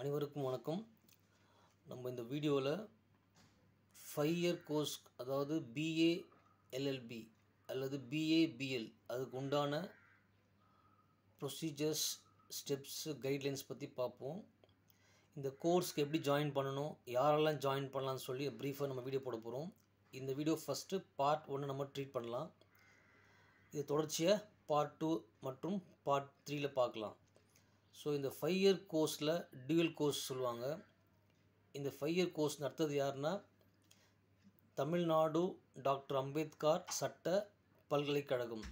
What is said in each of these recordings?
அனைவருக்கும் வணக்கம் நம்ம இந்த வீடியோவில் ஃபைவ் இயர் கோர்ஸ் அதாவது பிஏ எல்எல்பி அல்லது பிஏ பிஎல் அதுக்கு உண்டான ப்ரொசீஜர்ஸ் ஸ்டெப்ஸ் கைட்லைன்ஸ் பற்றி பார்ப்போம் இந்த கோர்ஸ்க்கு எப்படி ஜாயின் பண்ணணும் யாரெல்லாம் ஜாயின் பண்ணலான்னு சொல்லி ப்ரீஃபாக நம்ம வீடியோ போட போகிறோம் இந்த வீடியோ ஃபஸ்ட்டு பார்ட் ஒன்று நம்ம ட்ரீட் பண்ணலாம் இது தொடர்ச்சியாக பார்ட் டூ மற்றும் பார்ட் த்ரீயில் பார்க்கலாம் ஸோ இந்த ஃபைவ் இயர் கோர்ஸில் டியூல் கோர்ஸ் சொல்லுவாங்க இந்த ஃபைவ் இயர் கோர்ஸ் நடத்தது யாருன்னா தமிழ்நாடு டாக்டர் அம்பேத்கார் சட்ட பல்கலைக்கழகம்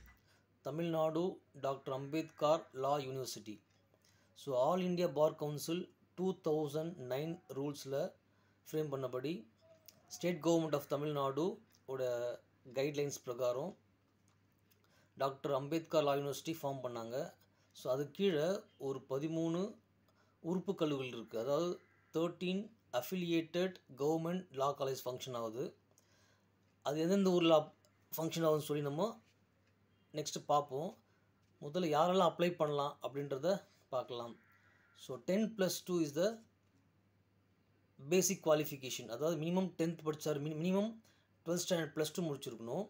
Tamil Nadu doctor Ambedkar Law University so All India Bar Council two thousand nine ரூல்ஸில் ஃப்ரேம் பண்ணபடி ஸ்டேட் கவர்மெண்ட் ஆஃப் தமிழ்நாடு ஓட கைட்லைன்ஸ் பிரகாரம் doctor Ambedkar Law University form பண்ணாங்க ஸோ அது கீழே ஒரு பதிமூணு உறுப்பு கல்லூரிகள் இருக்குது அதாவது thirteen affiliated government law college function ஆகுது அது எந்தெந்த ஊரில் ஃபங்க்ஷன் ஆகுதுன்னு சொல்லி நம்ம நெக்ஸ்ட்டு பார்ப்போம் முதல்ல யாரெல்லாம் அப்ளை பண்ணலாம் அப்படின்றத பார்க்கலாம் so ten plus two is the basic qualification அதாவது மினிமம் டென்த் படித்தார் mini minimum twelfth standard plus two முடிச்சிருக்கணும்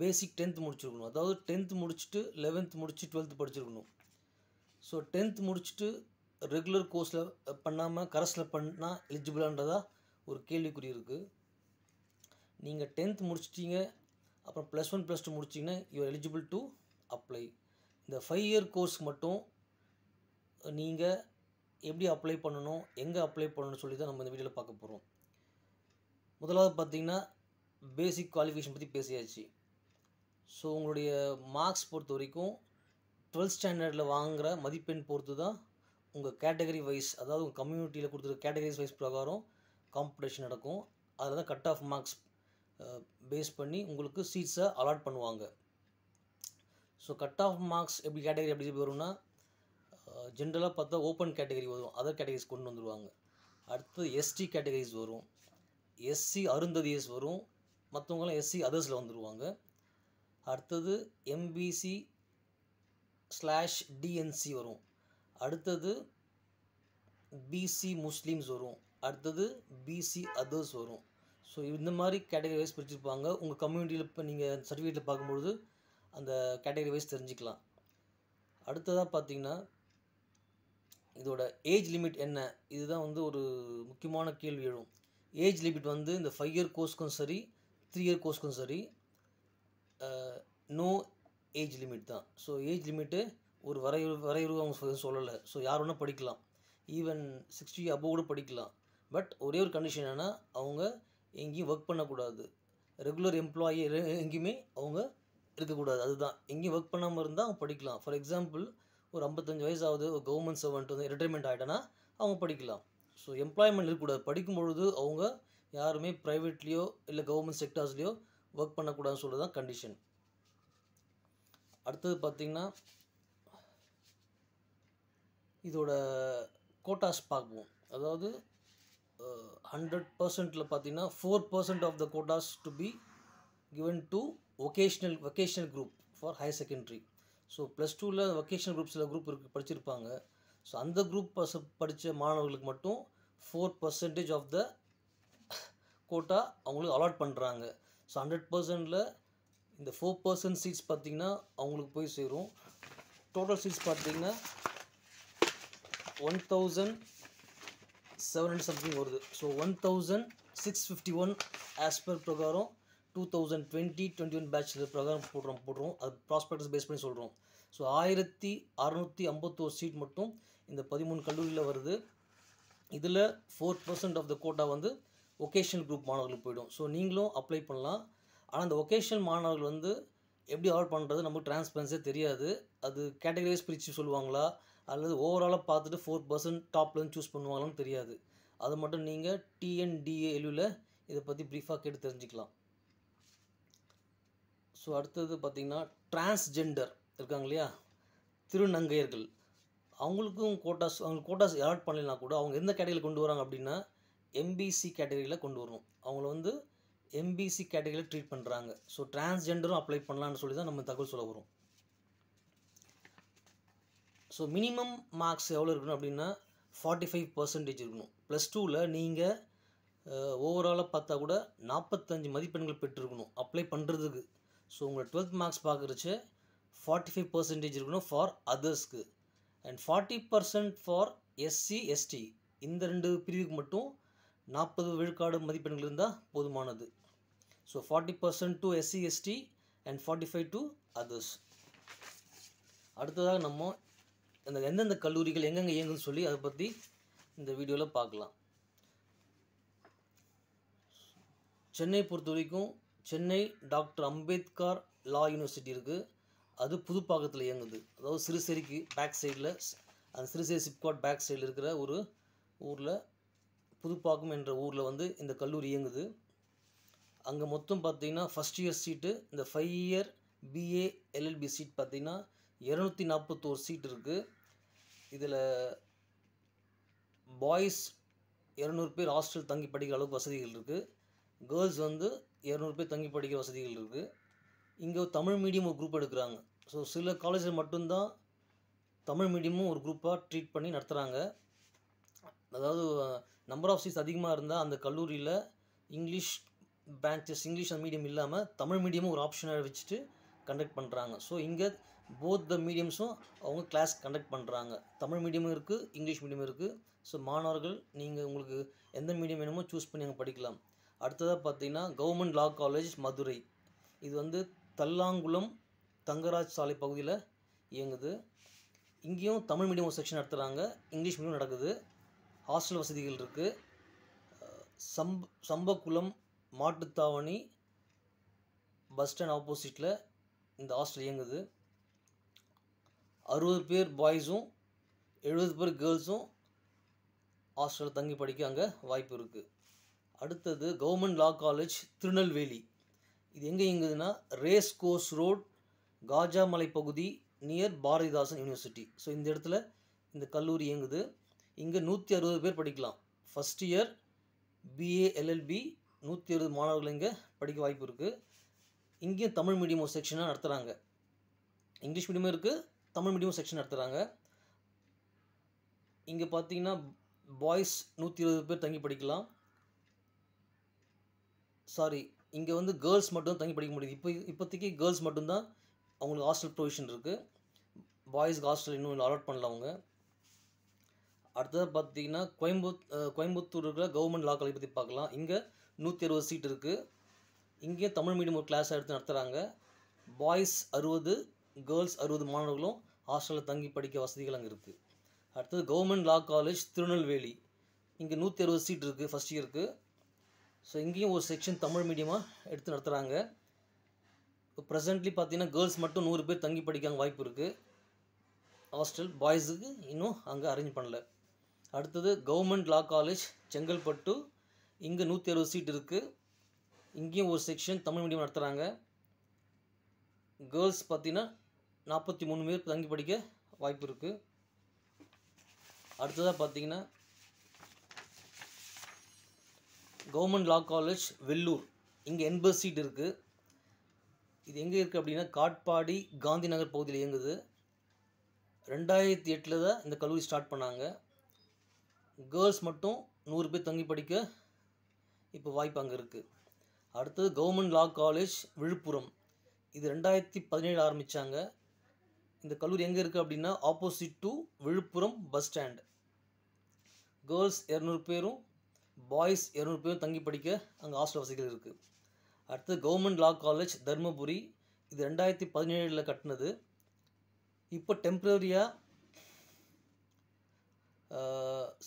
பேசிக் டென்த் முடிச்சிருக்கணும் அதாவது டென்த் முடிச்சுட்டு லெவன்த் முடிச்சு டுவெல்த் படிச்சிருக்கணும் ஸோ டென்த் முடிச்சுட்டு ரெகுலர் கோர்ஸில் பண்ணாமல் கரஸில் பண்ணால் எலிஜிபிளான்றதா ஒரு கேள்விக்குறி இருக்குது நீங்கள் டென்த் முடிச்சிட்டிங்க அப்புறம் ப்ளஸ் ஒன் ப்ளஸ் டூ முடிச்சிங்கன்னா யூஆர் எலிஜிபிள் டு அப்ளை இந்த ஃபைவ் இயர் கோர்ஸ் மட்டும் நீங்கள் எப்படி அப்ளை பண்ணணும் எங்கே அப்ளை பண்ணணும்னு சொல்லி தான் நம்ம இந்த வீடியோவில் பார்க்க போகிறோம் முதலாவது பார்த்திங்கன்னா பேசிக் குவாலிஃபிகேஷன் பற்றி பேசியாச்சு ஸோ உங்களுடைய மார்க்ஸ் பொறுத்த வரைக்கும் டுவெல்த் ஸ்டாண்டர்டில் வாங்குகிற மதிப்பெண் பொறுத்து தான் உங்கள் கேட்டகரி வைஸ் அதாவது உங்கள் கம்யூனிட்டியில் கொடுத்துருக்க கேட்டகரிஸ் வைஸ் பிரகாரம் காம்படிஷன் நடக்கும் அதில் தான் கட் ஆஃப் மார்க்ஸ் பேஸ் பண்ணி உங்களுக்கு சீட்ஸை அலாட் பண்ணுவாங்க ஸோ கட் ஆஃப் மார்க்ஸ் எப்படி கேட்டகரி எப்படி வரும்னா ஜென்ரலாக பார்த்தா ஓப்பன் கேட்டகரி வரும் அதர் கேட்டகரிஸ் கொண்டு வந்துடுவாங்க அடுத்து எஸ்டி கேட்டகரிஸ் வரும் எஸ்சி அருந்ததியஸ் வரும் மற்றவங்களாம் எஸ்சி அதர்ஸில் வந்துடுவாங்க அடுத்தது எம்பிசி ஸ்லாஷ் டிஎன்சி வரும் அடுத்தது பிசி முஸ்லீம்ஸ் வரும் அடுத்தது பிசி அதர்ஸ் வரும் ஸோ இந்த மாதிரி கேட்டகரி வைஸ் பிரிச்சிருப்பாங்க உங்கள் கம்யூனிட்டியில் இப்போ நீங்கள் சர்டிஃபிகேட்டில் பார்க்கும்பொழுது அந்த கேட்டகரி வைஸ் தெரிஞ்சுக்கலாம் அடுத்ததாக பார்த்தீங்கன்னா இதோட ஏஜ் லிமிட் என்ன இதுதான் வந்து ஒரு முக்கியமான கேள்வி எழும் ஏஜ் லிமிட் வந்து இந்த ஃபைவ் இயர் கோர்ஸ்க்கும் சரி த்ரீ இயர் கோர்ஸ்க்கும் சரி நோ ஏஜ் லிமிட் தான் ஸோ ஏஜ் லிமிட்டு ஒரு வரை வரையுறு அவங்க சொல்லலை ஸோ யார் வேணால் படிக்கலாம் ஈவன் சிக்ஸ்டி அபோவ் கூட படிக்கலாம் பட் ஒரே ஒரு கண்டிஷன் என்னென்னா அவங்க எங்கேயும் ஒர்க் பண்ணக்கூடாது ரெகுலர் எம்ப்ளாயி எங்கேயுமே அவங்க இருக்கக்கூடாது அதுதான் எங்கேயும் ஒர்க் பண்ணாமல் இருந்தால் அவங்க படிக்கலாம் ஃபார் எக்ஸாம்பிள் ஒரு ஐம்பத்தஞ்சு வயசாவது ஒரு கவர்மெண்ட் சர்வெண்ட் வந்து ரிட்டைர்மெண்ட் ஆகிட்டனா அவங்க படிக்கலாம் ஸோ எம்ப்ளாய்மெண்ட் இருக்கக்கூடாது படிக்கும்பொழுது அவங்க யாருமே ப்ரைவேட்லேயோ இல்லை கவர்மெண்ட் செக்டர்ஸ்லேயோ ஒர்க் பண்ணக்கூடாதுன்னு சொல்கிறது தான் கண்டிஷன் அடுத்தது பார்த்திங்கன்னா இதோட கோட்டாஸ் பார்க்குவோம் அதாவது ஹண்ட்ரட் பர்சன்ட்டில் பார்த்தீங்கன்னா four percent of the quotas to be given to vocational vocational group for higher secondary so plus டூவில் ஒகேஷ்னல் குரூப் சில குரூப் இருக்குது படிச்சிருப்பாங்க ஸோ அந்த குரூப் பச படித்த மாணவர்களுக்கு மட்டும் four percentage of the quota அவங்களுக்கு அலாட் பண்ணுறாங்க ஸோ ஹண்ட்ரட் பர்சன்டில் இந்த ஃபோர் பர்சன்ட் சீட்ஸ் பார்த்திங்கன்னா அவங்களுக்கு போய் சேரும் டோட்டல் சீட்ஸ் பார்த்தீங்கன்னா one thousand seven hundred something வருது so one thousand six fifty one as per பிரகாரம் two thousand twenty twenty one batch பிரகாரம் போடுறோம் போடுறோம் அது ப்ராஸ்பெக்டஸ் பேஸ் பண்ணி சொல்கிறோம் ஸோ ஆயிரத்தி அறநூற்றி ஐம்பத்தோரு சீட் மட்டும் இந்த பதிமூணு கல்லூரியில் வருது இதில் four percent of the quota வந்து ஒகேஷனல் குரூப் மாணவர்களுக்கு போயிடும் ஸோ நீங்களும் அப்ளை பண்ணலாம் ஆனால் அந்த ஒகேஷனல் மாணவர்கள் வந்து எப்படி அவாய்ட் பண்ணுறது நமக்கு டிரான்ஸ்பரன்ஸே தெரியாது அது கேட்டகரைஸ் பிரித்து சொல்லுவாங்களா அல்லது ஓவராலாக பார்த்துட்டு ஃபோர் பர்சன்ட் டாப்லன்னு சூஸ் பண்ணுவாங்களான்னு தெரியாது அது மட்டும் நீங்கள் டிஎன்டிஏ எழுவில் இதை பற்றி ப்ரீஃபாக கேட்டு தெரிஞ்சுக்கலாம் ஸோ அடுத்தது பார்த்திங்கன்னா டிரான்ஸ்ஜெண்டர் இருக்காங்க இல்லையா திருநங்கையர்கள் அவங்களுக்கும் கோட்டாஸ் அவங்க கோட்டாஸ் அலாட் பண்ணலைனா கூட அவங்க எந்த கேட்டகரியில் கொண்டு வராங்க அப்படின்னா எம்பிசி கேட்டகரியில் கொண்டு வரணும் அவங்கள வந்து எம்பிசி கேட்டகரியில் ட்ரீட் பண்ணுறாங்க ஸோ டிரான்ஸ்ஜெண்டரும் அப்ளை பண்ணலான்னு சொல்லி தான் நம்ம தகவல் சொல்ல வரும் ஸோ மினிமம் மார்க்ஸ் எவ்வளோ இருக்கணும் அப்படின்னா ஃபார்ட்டி ஃபைவ் பர்சன்டேஜ் இருக்கணும் ப்ளஸ் டூவில் நீங்கள் ஓவராலாக பார்த்தா கூட நாற்பத்தஞ்சு மதிப்பெண்கள் பெற்றிருக்கணும் அப்ளை பண்ணுறதுக்கு ஸோ உங்களை டுவெல்த் மார்க்ஸ் பார்க்குறச்சு ஃபார்ட்டி ஃபைவ் பர்சன்டேஜ் இருக்கணும் ஃபார் அதர்ஸ்க்கு and forty percent for SC ST இந்த ரெண்டு பிரிவுக்கு மட்டும் நாற்பது விழுக்காடு மதிப்பெண்கள் இருந்தால் போதுமானது so forty percent to SC ST and forty five to others அடுத்ததாக நம்ம அந்த எந்தெந்த கல்லூரிகள் எங்கெங்கே இயங்குன்னு சொல்லி அதை பற்றி இந்த வீடியோவில் பார்க்கலாம் சென்னை பொறுத்த வரைக்கும் Chennai doctor Ambedkar Law University இருக்குது அது புதுப்பாக்கத்தில் இயங்குது அதாவது சிறுசேரிக்கு பேக் சைடில் அந்த சிறுசேரி சிப்காட் பேக் சைடில் இருக்கிற ஒரு ஊரில் புதுப்பாக்கம் என்ற ஊரில் வந்து இந்த கல்லூரி இயங்குது அங்கே மொத்தம் பார்த்தீங்கன்னா ஃபஸ்ட் இயர் சீட்டு இந்த five year BA LLB seat பார்த்திங்கன்னா இரநூத்தி நாற்பத்தோரு சீட் இருக்குது இதில் பாய்ஸ் இரநூறு பேர் ஹாஸ்டல் தங்கி படிக்கிற அளவுக்கு வசதிகள் இருக்குது கேர்ள்ஸ் வந்து இரநூறு பேர் தங்கி படிக்கிற வசதிகள் இருக்குது இங்கே தமிழ் மீடியம் ஒரு குரூப் எடுக்கிறாங்க ஸோ சில காலேஜில் மட்டும்தான் தமிழ் மீடியமும் ஒரு குரூப்பாக ட்ரீட் பண்ணி நடத்துகிறாங்க அதாவது நம்பர் ஆஃப் சீட்ஸ் அதிகமாக இருந்தால் அந்த கல்லூரியில் இங்கிலீஷ் பேஞ்சஸ் இங்கிலீஷ் அந்த மீடியம் இல்லாமல் தமிழ் மீடியமும் ஒரு ஆப்ஷனாக வச்சுட்டு கண்டக்ட் பண்ணுறாங்க ஸோ இங்கே போத் த மீடியம்ஸும் அவங்க கிளாஸ் கண்டக்ட் பண்ணுறாங்க தமிழ் மீடியமும் இருக்குது இங்கிலீஷ் மீடியம் இருக்குது ஸோ மாணவர்கள் நீங்கள் உங்களுக்கு எந்த மீடியம் வேணுமோ சூஸ் பண்ணி அங்கே படிக்கலாம் அடுத்ததாக பார்த்தீங்கன்னா கவர்மெண்ட் லா காலேஜ் மதுரை இது வந்து தல்லாங்குளம் தங்கராஜ் சாலை பகுதியில் இயங்குது இங்கேயும் தமிழ் மீடியம் ஒரு செக்ஷன் நடத்துகிறாங்க இங்கிலீஷ் மீடியம் நடக்குது ஹாஸ்டல் வசதிகள் இருக்குது சம்ப் சம்பக்குளம் மாட்டுத்தாவணி பஸ் ஸ்டாண்ட் ஆப்போசிட்டில் இந்த ஹாஸ்டல் இயங்குது அறுபது பேர் பாய்ஸும் எழுபது பேர் கேர்ள்ஸும் ஹாஸ்டலில் தங்கி படிக்க அங்கே வாய்ப்பு இருக்குது அடுத்தது கவர்மெண்ட் லா காலேஜ் திருநெல்வேலி இது எங்கே இயங்குதுன்னா ரேஸ் கோர்ஸ் ரோட் காஜாமலை பகுதி நியர் பாரதிதாசன் யூனிவர்சிட்டி ஸோ இந்த இடத்துல இந்த கல்லூரி இயங்குது இங்கே நூற்றி அறுபது பேர் படிக்கலாம் ஃபஸ்ட் இயர் பிஏஎல்எல்பி நூற்றி அறுபது மாணவர்கள் இங்கே படிக்க வாய்ப்பு இருக்குது இங்கேயும் தமிழ் மீடியம் ஒரு செக்ஷனாக நடத்துகிறாங்க இங்கிலீஷ் மீடியமும் இருக்குது தமிழ் மீடியம் செக்ஷன் நடத்துகிறாங்க இங்கே பார்த்தீங்கன்னா பாய்ஸ் நூற்றி இருபது பேர் தங்கி படிக்கலாம் சாரி இங்கே வந்து கேர்ள்ஸ் மட்டும் தங்கி படிக்க முடியுது இப்போ இப்போதைக்கு கேர்ள்ஸ் மட்டும்தான் அவங்களுக்கு ஹாஸ்டல் ப்ரொவிஷன் இருக்குது பாய்ஸ்க்கு ஹாஸ்டல் இன்னும் அலாட் பண்ணல அவங்க அடுத்தது பார்த்தீங்கன்னா கோயம்புத் கோயம்புத்தூர் இருக்கிற கவர்மெண்ட் லா காலேஜ் பற்றி பார்க்கலாம் இங்கே நூற்றி அறுபது சீட் இருக்குது இங்கே தமிழ் மீடியம் ஒரு கிளாஸ் எடுத்து நடத்துகிறாங்க பாய்ஸ் அறுபது கேர்ள்ஸ் அறுபது மாணவர்களும் ஹாஸ்டலில் தங்கி படிக்க வசதிகள் அங்கே இருக்குது அடுத்தது கவர்மெண்ட் லா காலேஜ் திருநெல்வேலி இங்கே நூற்றி அறுபது சீட் இருக்குது ஃபஸ்ட் இயருக்கு ஸோ இங்கேயும் ஒரு செக்ஷன் தமிழ் மீடியமாக எடுத்து நடத்துகிறாங்க இப்போ ப்ரெசென்ட்லி பார்த்தீங்கன்னா கேர்ள்ஸ் மட்டும் நூறு பேர் தங்கி படிக்காங்க வாய்ப்பு இருக்குது ஹாஸ்டல் பாய்ஸுக்கு இன்னும் அங்கே அரேஞ்ச் பண்ணலை அடுத்தது கவர்மெண்ட் லா காலேஜ் செங்கல்பட்டு இங்கே நூற்றி அறுபது சீட் இருக்குது இங்கேயும் ஒரு செக்ஷன் தமிழ் மீடியம் நடத்துகிறாங்க கேர்ள்ஸ் பார்த்தீங்கன்னா நாற்பத்தி மூணு பேர் தங்கி படிக்க வாய்ப்பு இருக்குது அடுத்ததாக பார்த்தீங்கன்னா கவர்மெண்ட் லா காலேஜ் வெள்ளூர் இங்கே எண்பது சீட் இருக்குது இது எங்கே இருக்குது அப்படின்னா காட்பாடி காந்தி நகர் பகுதியில் இயங்குது ரெண்டாயிரத்தி எட்டில் தான் இந்த கல்லூரி ஸ்டார்ட் பண்ணாங்க கேர்ள்ஸ் மட்டும் நூறு பேர் தங்கி படிக்க இப்போ வாய்ப்பு அங்கே இருக்குது அடுத்தது கவர்மெண்ட் லா காலேஜ் விழுப்புரம் இது ரெண்டாயிரத்தி பதினேழு ஆரம்பித்தாங்க இந்த கல்லூரி எங்கே இருக்குது அப்படின்னா opposite to Villupuram bus stand girls இரநூறு பேரும் பாய்ஸ் இரநூறு பேரும் தங்கி படிக்க அங்கே ஹாஸ்டல் வசதிகள் இருக்குது அடுத்தது கவர்மெண்ட் லா காலேஜ் தருமபுரி இது ரெண்டாயிரத்தி பதினேழில் கட்டினது இப்போ டெம்ப்ரரியாக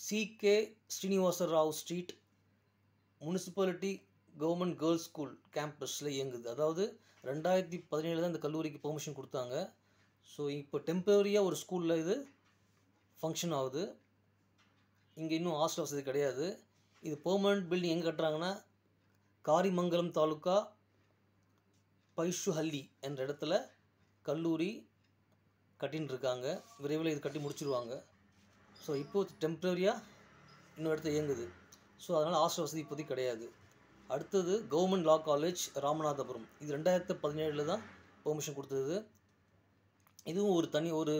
CK Srinivasa Rao street municipality government girls school கேம்பஸில் இயங்குது அதாவது ரெண்டாயிரத்தி பதினேழு தான் இந்த கல்லூரிக்கு பெர்மிஷன் கொடுத்தாங்க ஸோ இப்போ டெம்பரரியாக ஒரு ஸ்கூலில் இது ஃபங்க்ஷன் ஆகுது இங்கே இன்னும் ஹாஸ்டல் வசதி கிடையாது இது பெர்மனண்ட் பில்டிங் எங்கே கட்டுறாங்கன்னா காரிமங்கலம் தாலுக்கா பைஷுஹல்லி என்ற இடத்துல கல்லூரி கட்டின்னு இருக்காங்க விரைவில் இது கட்டி முடிச்சிருவாங்க ஸோ இப்போது டெம்ப்ரரியாக இன்னும் இடத்துல இயங்குது ஸோ அதனால் ஹாஸ்டல் வசதி இப்போதைக்கு கிடையாது அடுத்தது கவர்மெண்ட் லா காலேஜ் ராமநாதபுரம் இது ரெண்டாயிரத்து பதினேழில் தான் பெர்மிஷன் கொடுத்தது இதுவும் ஒரு தனி ஒரு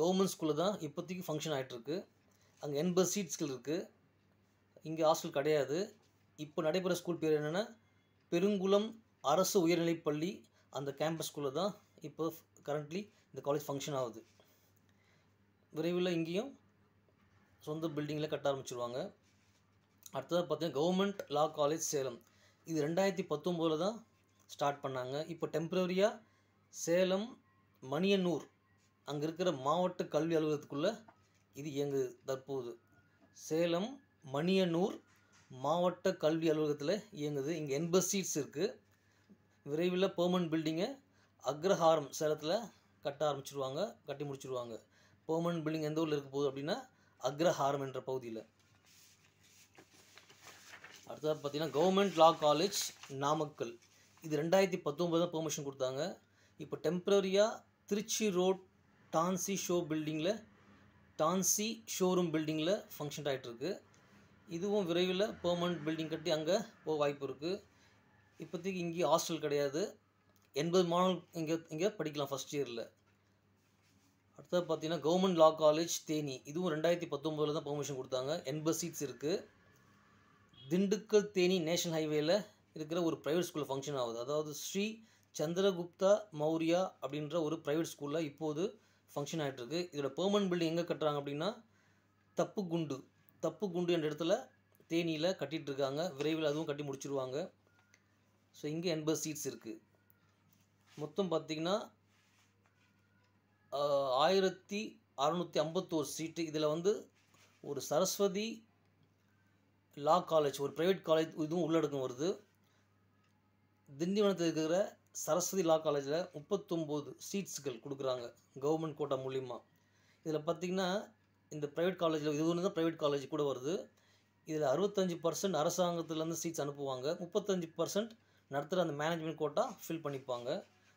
கவர்மெண்ட் ஸ்கூலில் தான் இப்போதைக்கு ஃபங்க்ஷன் ஆகிட்டுருக்கு அங்கே எண்பது சீட்ஸ்கள் இருக்குது இங்கே ஹாஸ்டல் கிடையாது இப்போ நடைபெற ஸ்கூல் பேர் என்னென்னா பெருங்குளம் அரசு உயர்நிலைப்பள்ளி அந்த கேம்பஸ் ஸ்கூலில் தான் இப்போ கரண்ட்லி இந்த காலேஜ் ஃபங்க்ஷன் ஆகுது விரைவில் இங்கேயும் சொந்த பில்டிங்கில் கட்ட ஆரம்பிச்சிருவாங்க அடுத்ததாக பார்த்தீங்கன்னா கவர்மெண்ட் லா காலேஜ் சேலம் இது ரெண்டாயிரத்தி பத்தொம்போதில் தான் ஸ்டார்ட் பண்ணாங்க இப்போ டெம்ப்ரவரியாக சேலம் மணியனூர் அங்கே இருக்கிற மாவட்ட கல்வி அலுவலகத்துக்குள்ளே இது இயங்குது தற்போது சேலம் மணியனூர் மாவட்ட கல்வி அலுவலகத்தில் இயங்குது இங்கே எண்பது சீட்ஸ் இருக்குது விரைவில் பெர்மனன்ட் பில்டிங்கை அக்ரஹாரம் சேலத்தில் கட்ட ஆரம்பிச்சிருவாங்க கட்டி முடிச்சிருவாங்க பெர்மனன்ட் பில்டிங் எந்த ஊரில் இருக்க போகுது அப்படின்னா அக்ரஹாரம் என்ற பகுதியில் அடுத்தது பார்த்தீங்கன்னா கவர்மெண்ட் லா காலேஜ் நாமக்கல் இது ரெண்டாயிரத்தி பத்தொம்பது தான் பெர்மிஷன் கொடுத்தாங்க இப்போ டெம்ப்ரரியாக திருச்சி ரோட் டான்சி ஷோ பில்டிங்கில் டான்சி ஷோரூம் பில்டிங்கில் ஃபங்க்ஷன் ஆகிட்டுருக்கு இதுவும் விரைவில் பெர்மனண்ட் பில்டிங் கட்டி அங்கே போக வாய்ப்பு இருக்குது இப்போதைக்கு இங்கே ஹாஸ்டல் கிடையாது எண்பது மாணவர்கள் இங்கே இங்கே படிக்கலாம் ஃபஸ்ட் இயரில் அடுத்தது பார்த்தீங்கன்னா கவர்மெண்ட் லா காலேஜ் தேனி இதுவும் ரெண்டாயிரத்தி பத்தொம்போதில் தான் பெர்மிஷன் கொடுத்தாங்க எண்பது சீட்ஸ் இருக்குது திண்டுக்கல் தேனி நேஷனல் ஹைவேயில் இருக்கிற ஒரு ப்ரைவேட் ஸ்கூலில் ஃபங்க்ஷன் ஆகுது அதாவது ஸ்ரீ சந்திரகுப்தா மௌரியா அப்படின்ற ஒரு ப்ரைவேட் ஸ்கூலில் இப்போது ஃபங்க்ஷன் ஆகிட்டுருக்கு இதோட பெர்மனன்ட் பில்டிங் எங்கே கட்டுறாங்க அப்படின்னா தப்பு குண்டு தப்பு குண்டு என்ற இடத்துல தேனியில் கட்டிகிட்ருக்காங்க விரைவில் அதுவும் கட்டி முடிச்சிருவாங்க ஸோ இங்கே எண்பது சீட்ஸ் இருக்குது மொத்தம் பார்த்திங்கன்னா ஆயிரத்தி அறநூற்றி ஐம்பத்தோரு சீட்டு இதில் வந்து ஒரு சரஸ்வதி லா காலேஜ் ஒரு ப்ரைவேட் காலேஜ் இதுவும் உள்ளடக்கம் வருது திண்டிவனத்தில் இருக்கிற சரஸ்வதி லா காலேஜில் முப்பத்தொம்போது சீட்ஸுகள் கொடுக்குறாங்க கவர்மெண்ட் கோட்டா மூலிமா இதில் பார்த்திங்கன்னா இந்த ப்ரைவேட் காலேஜில் இது ஒன்று தான் ப்ரைவேட் காலேஜ் கூட வருது இதில் அறுபத்தஞ்சு பர்சன்ட் அரசாங்கத்துலேருந்து சீட்ஸ் அனுப்புவாங்க முப்பத்தஞ்சு பர்சன்ட் நடத்துகிற அந்த மேனேஜ்மெண்ட் கோட்டா ஃபில் பண்ணிப்பாங்க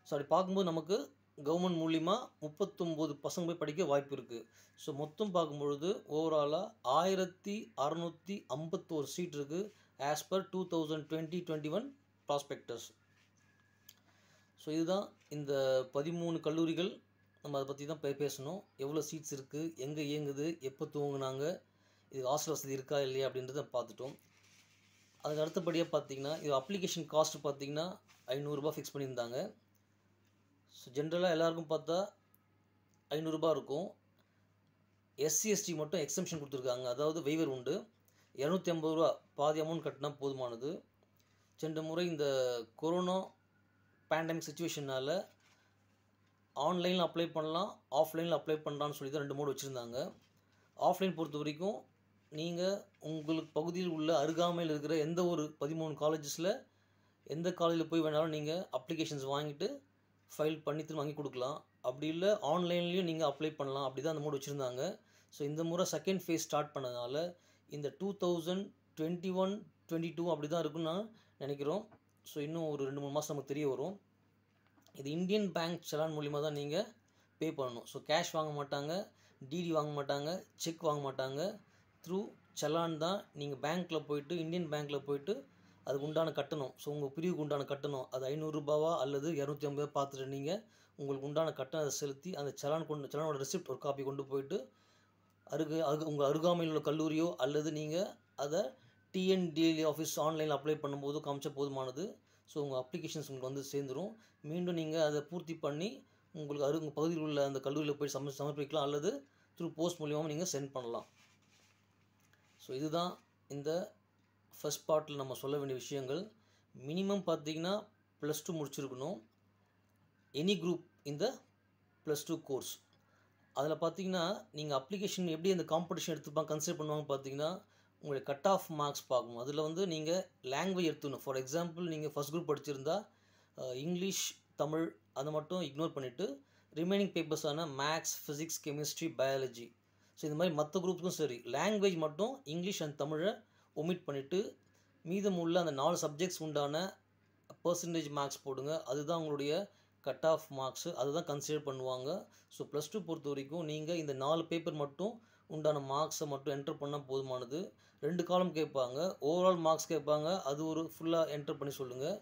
ஸோ அப்படி பார்க்கும்போது நமக்கு கவர்மெண்ட் மூலிமா முப்பத்தொம்போது பசங்க போய் படிக்க வாய்ப்பு இருக்குது ஸோ மொத்தம் பார்க்கும்பொழுது ஓவராலாக ஆயிரத்தி அறநூற்றி ஐம்பத்தோரு சீட் இருக்குது as per two thousand twenty twenty one prospectus so இதுதான் இந்த பதிமூணு கல்லூரிகள் நம்ம அதை பற்றி தான் பேசணும் எவ்வளோ சீட்ஸ் இருக்குது எங்கே இயங்குது எப்போ தூங்குனாங்க இது ஹாஸ்டல் வசதி இருக்கா இல்லையா அப்படின்றத பார்த்துட்டோம் அதுக்கு அடுத்தபடியாக பார்த்தீங்கன்னா இது அப்ளிகேஷன் காஸ்ட் பார்த்தீங்கன்னா ஐநூறுரூபா ஃபிக்ஸ் பண்ணியிருந்தாங்க ஸோ ஜென்ரலாக எல்லாருக்கும் பார்த்தா ஐநூறுரூபா இருக்கும் எஸ்சி எஸ்டி மட்டும் எக்ஸம்ஷன் கொடுத்துருக்காங்க அதாவது வெய்வர் உண்டு இரநூத்தி ஐம்பது ரூபா பாதி அமௌண்ட் கட்டினா போதுமானது சென்ற முறை இந்த கொரோனா பேண்டமிக் சுச்சுவேஷனால் ஆன்லைனில் அப்ளை பண்ணலாம் ஆஃப்லைனில் அப்ளை பண்ணலான்னு சொல்லி தான் ரெண்டு மூணு வச்சுருந்தாங்க ஆஃப்லைன் பொறுத்த வரைக்கும் நீங்கள் உங்களுக்கு பகுதியில் உள்ள அருகாமையில் இருக்கிற எந்த ஒரு பதிமூணு காலேஜஸில் எந்த காலேஜில் போய் வேணாலும் நீங்கள் அப்ளிகேஷன்ஸ் வாங்கிட்டு ஃபைல் பண்ணி திரும்ப வாங்கி கொடுக்கலாம் அப்படி இல்லை ஆன்லைன்லேயும் நீங்கள் அப்ளை பண்ணலாம் அப்படி தான் அந்த மோட் வச்சுருந்தாங்க ஸோ இந்த முறை செகண்ட் ஃபேஸ் ஸ்டார்ட் பண்ணதுனால இந்த two thousand twenty one twenty two அப்படி தான் இருக்குன்னு நினைக்கிறோம் ஸோ இன்னும் ஒரு ரெண்டு மூணு மாதம் நமக்கு தெரிய வரும் இது இந்தியன் பேங்க் செலான் மூலிமா தான் நீங்கள் பே பண்ணணும் ஸோ கேஷ் வாங்க மாட்டாங்க டிடி வாங்க மாட்டாங்க செக் வாங்க மாட்டாங்க த்ரூ செலான் தான் நீங்கள் பேங்க்கில் போயிட்டு இந்தியன் பேங்க்கில் போயிட்டு அதுக்கு உண்டான கட்டணம் ஸோ உங்கள் பிரிவுக்கு உண்டான கட்டணம் அது ஐநூறுரூபாவா அல்லது இரநூத்தி ஐம்பது பார்த்துட்டு நீங்கள் உங்களுக்கு உண்டான கட்டணத்தை செலுத்தி அந்த செலான் கொண்டு செலானோட ரெசிப்ட் ஒரு காப்பி கொண்டு போயிட்டு அருகு அருகு உங்கள் அருகாமையில் உள்ள கல்லூரியோ அல்லது நீங்கள் அதை டிஎன்டிஎல்ஏ ஆஃபீஸ் ஆன்லைனில் அப்ளை பண்ணும்போது காமிச்ச போதுமானது ஸோ உங்கள் அப்ளிகேஷன்ஸ் உங்களுக்கு வந்து சேர்ந்துடும் மீண்டும் நீங்கள் அதை பூர்த்தி பண்ணி உங்களுக்கு அருகு பகுதியில் உள்ள அந்த கல்லூரியில் போய் சம சமர்ப்பிக்கலாம் அல்லது த்ரூ போஸ்ட் மூலியமாகவும் நீங்கள் சென்ட் பண்ணலாம் ஸோ இதுதான் இந்த ஃபஸ்ட் பார்ட்டில் நம்ம சொல்ல வேண்டிய விஷயங்கள் மினிமம் பார்த்திங்கன்னா ப்ளஸ் டூ முடிச்சிருக்கணும் எனி குரூப் இந்த ப்ளஸ் டூ கோர்ஸ் அதில் பார்த்தீங்கன்னா நீங்கள் அப்ளிகேஷன் எப்படி அந்த காம்படிஷன் எடுத்துப்பாங்க கன்சிடர் பண்ணுவாங்க பார்த்தீங்கன்னா உங்களுக்கு கட் ஆஃப் மார்க்ஸ் பார்க்கணும் அதில் வந்து நீங்கள் லாங்குவேஜ் எடுத்துக்கணும் ஃபார் எக்ஸாம்பிள் நீங்கள் ஃபஸ்ட் குரூப் படிச்சிருந்தா இங்கிலீஷ் தமிழ் அதை மட்டும் இக்னோர் பண்ணிவிட்டு ரிமைனிங் பேப்பர்ஸான maths physics chemistry biology so இந்த மாதிரி மற்ற குரூப்புக்கும் சரி லாங்குவேஜ் மட்டும் இங்கிலீஷ் அண்ட் தமிழை ஒமிட் பண்ணிவிட்டு மீதம் உள்ள அந்த நாலு சப்ஜெக்ட்ஸ் உண்டான பர்சன்டேஜ் மார்க்ஸ் போடுங்க அதுதான் உங்களுடைய கட் ஆஃப் மார்க்ஸு அதுதான் கன்சிடர் பண்ணுவாங்க ஸோ ப்ளஸ் டூ பொறுத்த வரைக்கும் நீங்கள் இந்த நாலு பேப்பர் மட்டும் உண்டான மார்க்ஸை மட்டும் என்ட்ரு பண்ணால் போதுமானது ரெண்டு காலம் கேட்பாங்க ஓவரால் மார்க்ஸ் கேட்பாங்க அது ஒரு ஃபுல்லாக என்ட்ரு பண்ணி சொல்லுங்கள்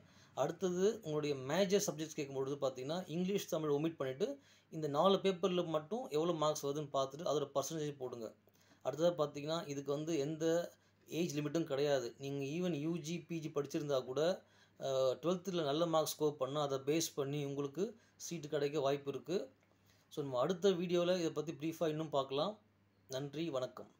அடுத்தது உங்களுடைய மேஜர் சப்ஜெக்ட்ஸ் கேட்கும்பொழுது பார்த்தீங்கன்னா இங்கிலீஷ் தமிழ் ஒமிட் பண்ணிவிட்டு இந்த நாலு பேப்பரில் மட்டும் எவ்வளோ மார்க்ஸ் வருதுன்னு பார்த்துட்டு அதோட பர்சன்டேஜ் போடுங்க அடுத்ததாக பார்த்தீங்கன்னா இதுக்கு வந்து எந்த ஏஜ் லிமிட்டும் கிடையாது நீங்கள் ஈவன் யூஜி பிஜி படிச்சிருந்தா கூட டுவெல்த்தில் நல்ல மார்க் ஸ்கோர் பண்ணால் அதை பேஸ் பண்ணி உங்களுக்கு சீட்டு கிடைக்க வாய்ப்பு இருக்குது ஸோ நம்ம அடுத்த வீடியோவில் இதை பற்றி ப்ரீஃபாக இன்னும் பார்க்கலாம் நன்றி வணக்கம்